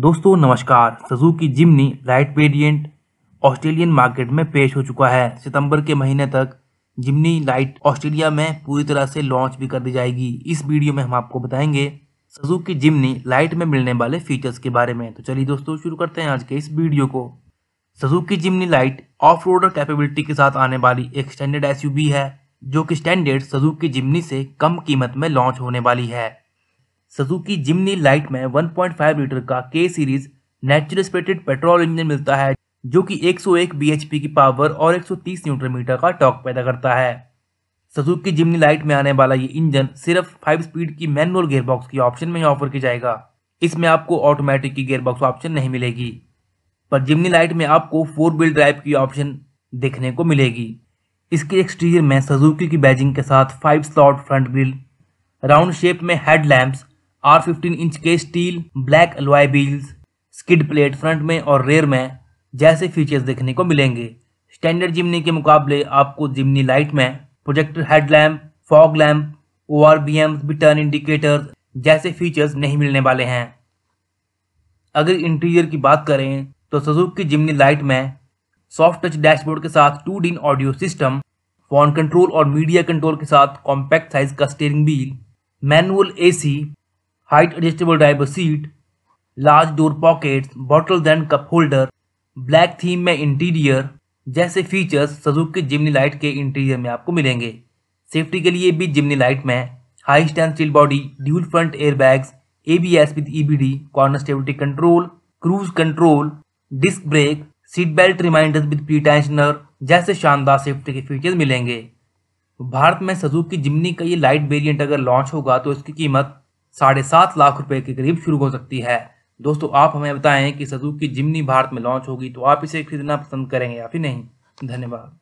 दोस्तों नमस्कार की Jimny lite variant Australian market में पेश हो चुका है सितंबर के महीने तक जिमनी लाइट ऑस्ट्रेलिया में पूरी तरह से लॉन्च भी कर दी जाएगी इस वीडियो में हम आपको बताएंगे की जिमनी लाइट में मिलने वाले फीचर्स के बारे में तो चलिए दोस्तों शुरू करते हैं आज के इस वीडियो को की Jimny lite off roader capability के साथ आने वाली एक स्टैंडर्ड एस है जो कि स्टैंडर्ड की जिमनी से कम कीमत में लॉन्च होने वाली है सजुकी जिमनी लाइट में 1.5 लीटर का K series natural aspirated petrol engine मिलता है जो कि 101 bhp की पावर और 130 न्यूटन मीटर का टॉक पैदा करता है सजुकी जिमनी लाइट में आने वाला ये इंजन सिर्फ फाइव स्पीड की मैनुअल गेयरबॉक्स की ऑप्शन में ही ऑफर किया जाएगा इसमें आपको ऑटोमेटिक की गेयरबॉक्स ऑप्शन नहीं मिलेगी पर जिमनी लाइट में आपको फोर व्हील ड्राइव की ऑप्शन देखने को मिलेगी इसके एक्सटीरियर में सजुकी की बैजिंग के साथ five slot front grille round shape में हेड आर फिफ्टीन इंच के steel black alloy wheels skid plate front में और रेयर में जैसे फीचर्स देखने को मिलेंगे स्टैंडर्ड जिमनी के मुकाबले आपको जिमनी लाइट में projector headlamp fog lamp O R B M turn indicators जैसे फीचर्स नहीं मिलने वाले हैं अगर इंटीरियर की बात करें तो सजुक की जिमनी लाइट में सॉफ्ट टच डैशबोर्ड के साथ two din audio system phone control और मीडिया कंट्रोल के साथ कॉम्पैक्ट साइज का steering wheel manual AC height adjustable driver seat, large door pockets, bottle and cup holder, black theme में interior जैसे features Suzuki Jimny lite के interior में आपको मिलेंगे सेफ्टी के लिए भी जिमनी लाइट में high stand steel body dual front airbags ABS with EBD corner stability control cruise control disc brake seat belt reminders with pretensioner जैसे शानदार सेफ्टी के फीचर्स मिलेंगे भारत में की जिमनी का ये लाइट वेरिएंट अगर लॉन्च होगा तो इसकी कीमत साढ़े सात लाख रुपए के करीब शुरू हो सकती है दोस्तों आप हमें बताएं कि की जिमनी भारत में लॉन्च होगी तो आप इसे खरीदना पसंद करेंगे या फिर नहीं धन्यवाद